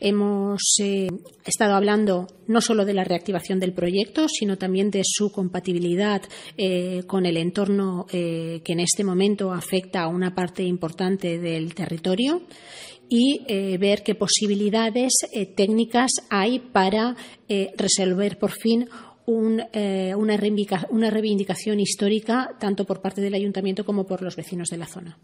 Hemos eh, estado hablando no solo de la reactivación del proyecto, sino también de su compatibilidad eh, con el entorno eh, que en este momento afecta a una parte importante del territorio y ver qué posibilidades técnicas hay para resolver por fin una reivindicación histórica tanto por parte del ayuntamiento como por los vecinos de la zona.